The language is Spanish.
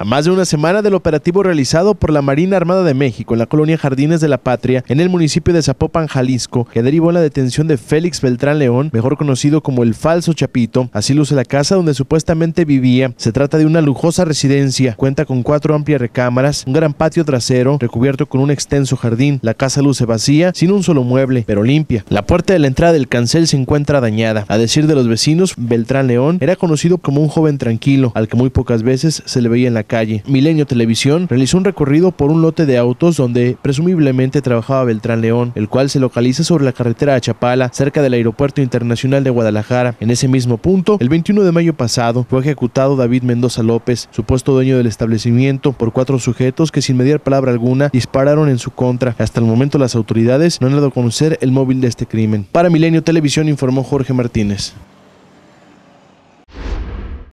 A más de una semana del operativo realizado por la Marina Armada de México en la colonia Jardines de la Patria, en el municipio de Zapopan, Jalisco, que derivó en la detención de Félix Beltrán León, mejor conocido como el falso Chapito, así luce la casa donde supuestamente vivía. Se trata de una lujosa residencia, cuenta con cuatro amplias recámaras, un gran patio trasero recubierto con un extenso jardín. La casa luce vacía, sin un solo mueble, pero limpia. La puerta de la entrada del cancel se encuentra dañada. A decir de los vecinos, Beltrán León era conocido como un joven tranquilo, al que muy pocas veces se le veía en la calle. Milenio Televisión realizó un recorrido por un lote de autos donde presumiblemente trabajaba Beltrán León, el cual se localiza sobre la carretera a Chapala, cerca del Aeropuerto Internacional de Guadalajara. En ese mismo punto, el 21 de mayo pasado, fue ejecutado David Mendoza López, supuesto dueño del establecimiento, por cuatro sujetos que sin mediar palabra alguna dispararon en su contra. Hasta el momento las autoridades no han dado a conocer el móvil de este crimen. Para Milenio Televisión informó Jorge Martínez.